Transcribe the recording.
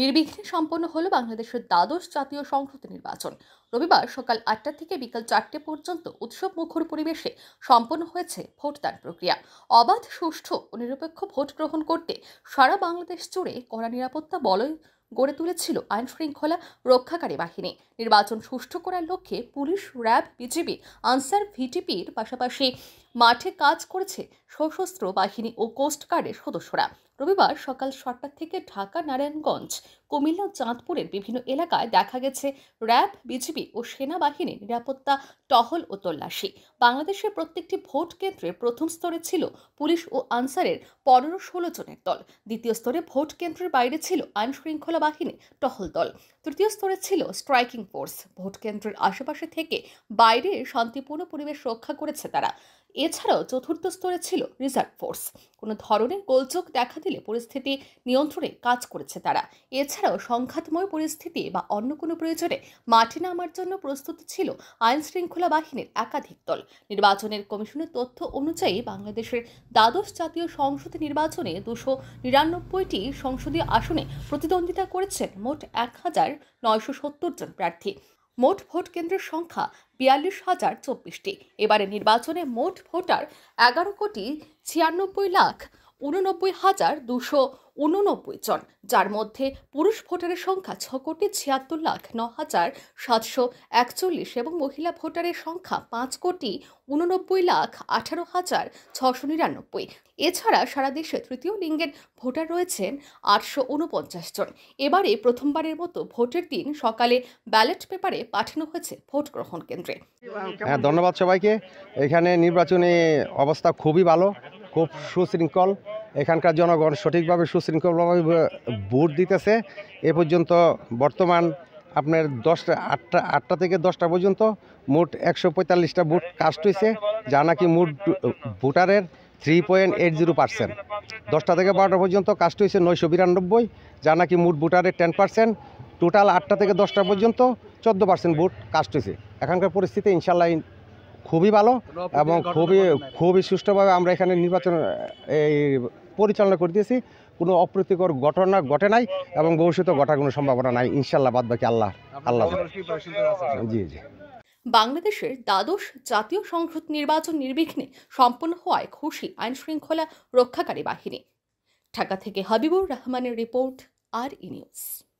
নির্বিঘ্নে সম্পন্ন হলো বাংলাদেশের দ্বাদশ জাতীয় সংসদ নির্বাচন রবিবার সকাল আটটা থেকে বিকাল চারটে পর্যন্ত উৎসব মুখর পরিবেশে সম্পন্ন হয়েছে ভোটদান প্রক্রিয়া অবাধ সুষ্ঠু ও নিরপেক্ষ ভোট গ্রহণ করতে সারা বাংলাদেশ জুড়ে কড়া নিরাপত্তা বলয় গড়ে তুলেছিল আইন শৃঙ্খলা রক্ষাকারী বাহিনী নির্বাচন সুষ্ঠু করার লক্ষ্যে পুলিশ র্যাব বিজিবি আনসার ভিটিপির পাশাপাশি মাঠে কাজ করেছে সশস্ত্র বাহিনী ও কোস্টগার্ডের সদস্যরা রবিবার সকাল সাতটা থেকে ঢাকা নারায়ণগঞ্জ কুমিল্লা চাঁদপুরের বিভিন্ন এলাকায় দেখা গেছে র্যাব বিজিবি ও সেনাবাহিনীর নিরাপত্তা টহল ও তল্লাশি বাংলাদেশের প্রত্যেকটি ভোট কেন্দ্রে প্রথম স্তরে ছিল পুলিশ ও আনসারের পনেরো ষোলো জনের দল দ্বিতীয় স্তরে ভোট কেন্দ্রের বাইরে ছিল আইনশৃঙ্খলা বাহিনী টহল দল তৃতীয় স্তরে ছিল স্ট্রাইকিং ফোর্স ভোট কেন্দ্রের আশেপাশে থেকে বাইরে শান্তিপূর্ণ পরিবেশ রক্ষা করেছে তারা এছাড়াও চতুর্থ স্তরে ছিল রিজার্ভ ফোর্স কোনো ধরনের গোলযোগ দেখা দিলে পরিস্থিতি নিয়ন্ত্রণে কাজ করেছে তারা এছাড়াও সংঘাতময় পরিস্থিতি বা অন্য কোনো প্রয়োজনে মাঠে নামার জন্য প্রস্তুত ছিল আইন শৃঙ্খলা বাহিনীর একাধিক দল নির্বাচনের কমিশনের তথ্য অনুযায়ী বাংলাদেশের দ্বাদশ জাতীয় সংসদ নির্বাচনে দুশো নিরানব্বইটি সংসদীয় আসনে প্রতিদ্বন্দ্বিতা করেছেন মোট এক হাজার নয়শো সত্তর জন প্রার্থী মোট ভোট কেন্দ্রের সংখ্যা বিয়াল্লিশ হাজার চব্বিশটি এবারে নির্বাচনে মোট ভোটার এগারো কোটি ছিয়ানব্বই লাখ উননব্বই হাজার দুশো উননব্বই জন যার মধ্যে পুরুষ ভোটারের সংখ্যা ছ কোটি ছিয়াত্তর লাখ ন হাজার সাতশো একচল্লিশ এবং মহিলা ভোটারের সংখ্যা পাঁচ কোটি উননব্বই লাখ আঠারো হাজার ছশো নিরানব্বই এছাড়া সারা দেশে তৃতীয় লিঙ্গের ভোটার রয়েছেন আটশো উনপঞ্চাশ জন এবারে প্রথমবারের মতো ভোটের দিন সকালে ব্যালট পেপারে পাঠানো হয়েছে ভোট গ্রহণ কেন্দ্রে হ্যাঁ ধন্যবাদ সবাইকে এখানে নির্বাচনী অবস্থা খুবই ভালো খুব সুশৃঙ্খল এখানকার জনগণ সঠিকভাবে সুশৃঙ্খলভাবে ভোট দিতেছে এ পর্যন্ত বর্তমান আপনার দশটা আটটা আটটা থেকে দশটা পর্যন্ত মোট একশো পঁয়তাল্লিশটা ভোট কাস্ট হয়েছে যা নাকি মোট ভোটারের three point eight zero percent দশটা থেকে বারোটা পর্যন্ত কাস্ট হয়েছে নয়শো বিরানব্বই যা নাকি মোট ভোটারের টেন পার্সেন্ট টোটাল আটটা থেকে দশটা পর্যন্ত চোদ্দো পার্সেন্ট ভোট কাস্ট হয়েছে এখানকার পরিস্থিতি ইনশাল্লাহ খুবই ভালো এবং খুবই খুবই সুষ্ঠুভাবে আমরা এখানে নির্বাচন এই পরিচালনা করে দিয়েছি কোনো অপ্রীতিকর ঘটনা ঘটে নাই এবং ভবিষ্যতে ঘটার কোনো সম্ভাবনা নাই ইনশাল্লাহ বাদ বাকি আল্লাহ আল্লাহ জি জি বাংলাদেশের দ্বাদশ জাতীয় সংসদ নির্বাচন নির্বিঘ্নে সম্পন্ন হওয়ায় খুশি আইন শৃঙ্খলা রক্ষাকারী বাহিনী ঢাকা থেকে হাবিবুর রহমানের রিপোর্ট আর ইনিউজ নিউজ